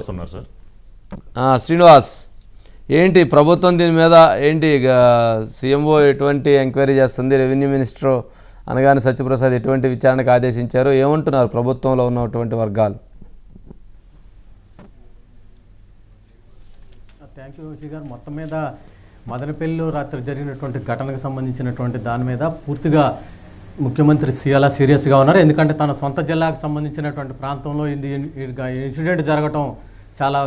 వస్తున్నారు సార్ శ్రీనివాస్ ఏంటి ప్రభుత్వం దీని మీద ఏంటి సీఎంఓ ఎటువంటి ఎంక్వైరీ చేస్తుంది రెవెన్యూ మినిస్టర్ అనగానే సత్యప్రసాద్ ఎటువంటి విచారణకు ఆదేశించారు ఏమంటున్నారు ప్రభుత్వంలో ఉన్నటువంటి వర్గాలు థ్యాంక్ యూ వంశీ గారు మొత్తం మీద మదనపల్లిలో రాత్రి జరిగినటువంటి ఘటనకు సంబంధించినటువంటి దాని మీద పూర్తిగా ముఖ్యమంత్రి చాలా సీరియస్గా ఉన్నారు ఎందుకంటే తన సొంత జిల్లాకు సంబంధించినటువంటి ప్రాంతంలో ఇది ఇన్సిడెంట్ జరగటం చాలా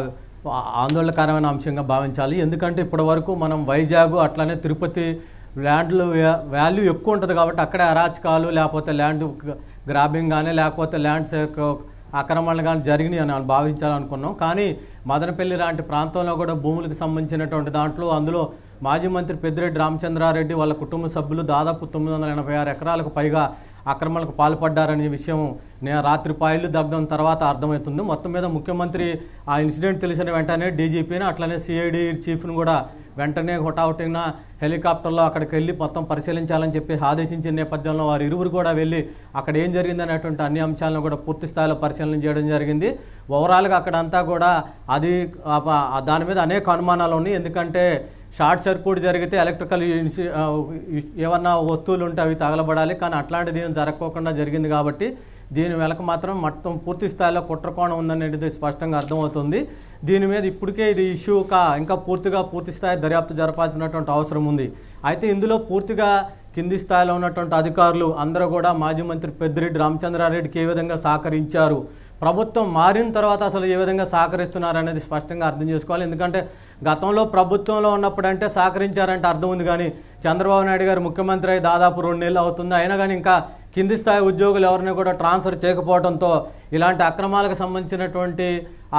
ఆందోళనకరమైన అంశంగా భావించాలి ఎందుకంటే ఇప్పటి వరకు మనం వైజాగ్ అట్లానే తిరుపతి ల్యాండ్లు వాల్యూ ఎక్కువ ఉంటుంది కాబట్టి అక్కడే అరాచకాలు లేకపోతే ల్యాండ్ గ్రాబింగ్ కానీ లేకపోతే ల్యాండ్స్ యొక్క అక్రమాలు కానీ జరిగినాయి అని భావించాలనుకున్నాం కానీ మదనపల్లి లాంటి ప్రాంతంలో కూడా భూములకు సంబంధించినటువంటి దాంట్లో అందులో మాజీ మంత్రి పెద్దిరెడ్డి రామచంద్రారెడ్డి వాళ్ళ కుటుంబ సభ్యులు దాదాపు తొమ్మిది వందల ఎనభై ఆరు ఎకరాలకు పైగా అక్రమాలకు పాల్పడ్డారనే విషయం నేను రాత్రి పాయిల్లు దగ్ధం తర్వాత అర్థమవుతుంది మొత్తం మీద ముఖ్యమంత్రి ఆ ఇన్సిడెంట్ తెలిసిన వెంటనే డీజీపీని అట్లనే సిఐడి చీఫ్ను కూడా వెంటనే హుటాహుటిన హెలికాప్టర్లో అక్కడికి వెళ్ళి మొత్తం పరిశీలించాలని చెప్పి ఆదేశించిన నేపథ్యంలో వారు ఇరువురు కూడా వెళ్ళి అక్కడ ఏం జరిగిందనేటువంటి అన్ని అంశాలను కూడా పూర్తి స్థాయిలో పరిశీలన చేయడం జరిగింది ఓవరాల్గా అక్కడంతా కూడా అది దాని మీద అనేక అనుమానాలు ఉన్నాయి ఎందుకంటే షార్ట్ సర్క్యూట్ జరిగితే ఎలక్ట్రికల్ ఏమన్నా వస్తువులు ఉంటే అవి తగలబడాలి కానీ అట్లాంటిది ఏం జరగకోకుండా జరిగింది కాబట్టి దీని వెనక మాత్రం మొత్తం పూర్తి స్థాయిలో కుట్రకోణం ఉందనేది స్పష్టంగా అర్థమవుతుంది దీని మీద ఇప్పటికే ఇది ఇష్యూ ఒక ఇంకా పూర్తిగా పూర్తి స్థాయి దర్యాప్తు జరపాల్సినటువంటి అవసరం ఉంది అయితే ఇందులో పూర్తిగా కింది స్థాయిలో ఉన్నటువంటి అధికారులు అందరూ కూడా మాజీ మంత్రి పెద్దిరెడ్డి రామచంద్రారెడ్డికి ఏ విధంగా సహకరించారు ప్రభుత్వం మారిన తర్వాత అసలు ఏ విధంగా సహకరిస్తున్నారనేది స్పష్టంగా అర్థం చేసుకోవాలి ఎందుకంటే గతంలో ప్రభుత్వంలో ఉన్నప్పుడంటే సహకరించారంటే అర్థం ఉంది కానీ చంద్రబాబు నాయుడు గారు ముఖ్యమంత్రి అయి దాదాపు రెండు నెలలు అవుతుంది అయినా కానీ ఇంకా కింది స్థాయి ఉద్యోగులు ఎవరిని కూడా ట్రాన్స్ఫర్ చేయకపోవడంతో ఇలాంటి అక్రమాలకు సంబంధించినటువంటి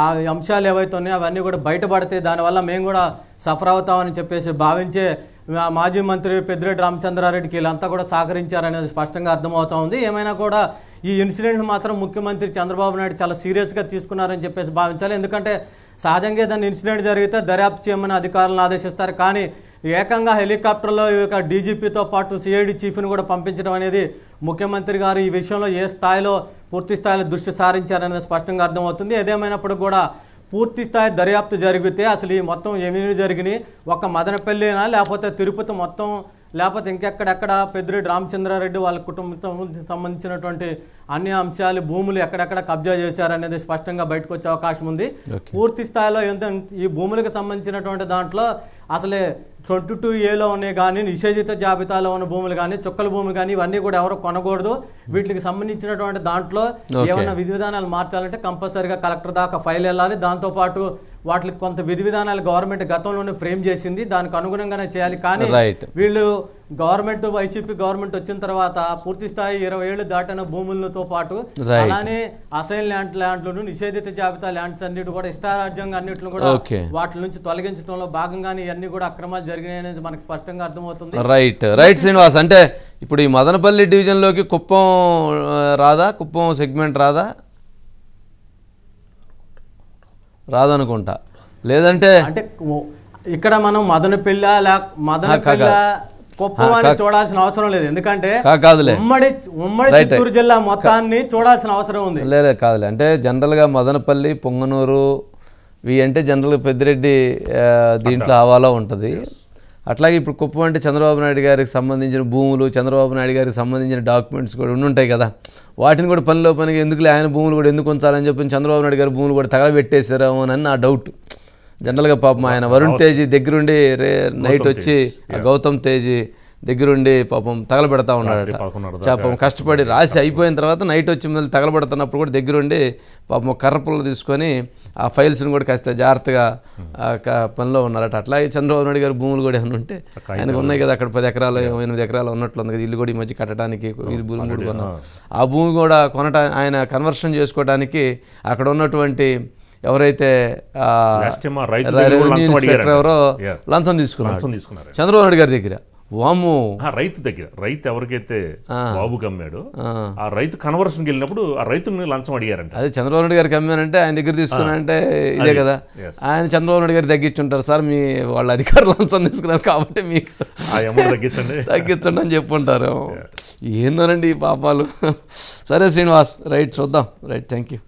ఆ అంశాలు ఏవైతే ఉన్నాయో అవన్నీ కూడా బయటపడితే దానివల్ల మేము కూడా సఫర్ అవుతామని చెప్పేసి భావించే మాజీ మంత్రి పెద్దిరెడ్డి రామచంద్రారెడ్డికి వీళ్ళంతా కూడా సహకరించారనేది స్పష్టంగా అర్థమవుతా ఉంది ఏమైనా కూడా ఈ ఇన్సిడెంట్ మాత్రం ముఖ్యమంత్రి చంద్రబాబు నాయుడు చాలా సీరియస్గా తీసుకున్నారని చెప్పేసి భావించాలి ఎందుకంటే సహజంగా ఏదైనా ఇన్సిడెంట్ జరిగితే దర్యాప్తు చేయమని అధికారులను ఆదేశిస్తారు కానీ ఏకంగా హెలికాప్టర్లో ఈ యొక్క డీజీపీతో పాటు సిఐడి చీఫ్ను కూడా పంపించడం అనేది ముఖ్యమంత్రి గారు ఈ విషయంలో ఏ స్థాయిలో పూర్తి స్థాయిలో దృష్టి సారించారనేది స్పష్టంగా అర్థమవుతుంది ఏదేమైనప్పుడు కూడా పూర్తి స్థాయి దర్యాప్తు జరిగితే అసలు ఈ మొత్తం ఏమేమి జరిగినాయి ఒక మదనపల్లినా లేకపోతే తిరుపతి మొత్తం లేకపోతే ఇంకెక్కడెక్కడ పెద్దిరెడ్డి రామచంద్రారెడ్డి వాళ్ళ కుటుంబంతో సంబంధించినటువంటి అన్ని అంశాలు భూములు ఎక్కడెక్కడ కబ్జా చేశారనేది స్పష్టంగా బయటకు వచ్చే అవకాశం ఉంది పూర్తి స్థాయిలో ఎంత ఈ భూములకు సంబంధించినటువంటి దాంట్లో అసలే ట్వంటీ టూ ఏలో ఉన్నాయి కానీ నిషేధిత జాబితాలో ఉన్న భూములు కానీ చుక్కల భూములు కానీ ఇవన్నీ కూడా ఎవరు కొనకూడదు వీటికి సంబంధించినటువంటి దాంట్లో ఏమైనా విధి విధానాలు మార్చాలంటే కంపల్సరీగా కలెక్టర్ దాకా ఫైల్ వెళ్ళాలి దాంతోపాటు వాటికి కొంత విధి విధానాలు గవర్నమెంట్ గతంలోనే ఫ్రేమ్ చేసింది దానికి అనుగుణంగానే చేయాలి కానీ వీళ్ళు గవర్నమెంట్ వైసీపీ గవర్నమెంట్ వచ్చిన తర్వాత పూర్తి స్థాయి ఇరవై ఏళ్ళు దాటిన భూములతో పాటు అలానే అసైన్ ల్యాండ్ ల్యాండ్లను నిషేధిత జాబితా ల్యాండ్స్ అన్నిటి కూడా ఇష్టారాజ్యంగా అన్నిటిని కూడా వాటి నుంచి తొలగించడంలో భాగంగానే ఇవన్నీ కూడా అక్రమాలు అనేది మనకు స్పష్టంగా అర్థమవుతుంది రైట్ రైట్ శ్రీనివాస్ అంటే ఇప్పుడు ఈ మదనపల్లి డివిజన్లోకి కుప్పం రాదా కుప్పం సెగ్మెంట్ రాదా రాదనుకుంటా లేదంటే అంటే ఇక్కడ మనం మదనపిల్ల లేక పిల్ల కుప్పవాన్ని చూడాల్సిన అవసరం లేదు ఎందుకంటే కాదులే ఉమ్మడి ఉమ్మడి చిత్తూరు జిల్లా మొత్తాన్ని చూడాల్సిన అవసరం ఉంది లేదు కాదులే అంటే జనరల్గా మదనపల్లి పొంగనూరు ఇవి అంటే జనరల్ పెద్దిరెడ్డి దీంట్లో హవాలో ఉంటుంది అట్లాగే ఇప్పుడు కుప్పం అంటే చంద్రబాబు నాయుడు గారికి సంబంధించిన భూములు చంద్రబాబు నాయుడు గారికి సంబంధించిన డాక్యుమెంట్స్ కూడా ఉండుంటాయి కదా వాటిని కూడా పనిలో పనిగా ఎందుకు ఆయన భూములు కూడా ఎందుకు ఉంచాలని చెప్పి చంద్రబాబు నాయుడు గారి భూములు కూడా తగలబెట్టేశారు అని నా డౌట్ జనరల్గా పాపం ఆయన వరుణ్ తేజ్ దగ్గరుండి రే నైట్ వచ్చి గౌతమ్ తేజ్ దగ్గరుండి పాపం తగలబెడతా ఉన్నాడట పాపం కష్టపడి రాసి అయిపోయిన తర్వాత నైట్ వచ్చి మళ్ళీ తగలబెడుతున్నప్పుడు కూడా దగ్గరుండి పాపం కర్రపుల్లు తీసుకొని ఆ ఫైల్స్ని కూడా కాస్త జాగ్రత్తగా పనిలో ఉన్నారట అట్లాగే చంద్రబాబు నాయుడు గారు భూములు కూడా ఏమైనా ఉంటే ఆయనకు ఉన్నాయి కదా అక్కడ పది ఎకరాలు ఎనిమిది ఎకరాలు ఉన్నట్లు ఉంది కదా ఇల్లు కూడా ఈ మధ్య కట్టడానికి oh, వీరి భూమి కూడా కొన్నాం ఆ భూమి కూడా కొనటా ఆయన కన్వర్షన్ చేసుకోవడానికి అక్కడ ఉన్నటువంటి ఎవరైతే ఎవరో లంచం తీసుకున్నారు చంద్రబాబు నాయుడు గారి దగ్గర వాము రైతు దగ్గర రైతు ఎవరికైతే బాబు కమ్మాడు ఆ రైతు కన్వర్షన్కి వెళ్ళినప్పుడు ఆ రైతు లంచం అడిగారంట అదే చంద్రబాబు నాయుడు గారికి కమ్మారంటే ఆయన దగ్గర తీసుకున్నానంటే ఇదే కదా ఆయన చంద్రబాబు నాయుడు గారు తగ్గించుంటారు సార్ మీ వాళ్ళ అధికారులు లంచం తీసుకున్నారు కాబట్టి మీకు తగ్గించండి తగ్గించండి అని చెప్పుంటారు ఏందోనండి ఈ పాపాలు సరే శ్రీనివాస్ రైట్ చూద్దాం రైట్ థ్యాంక్ యూ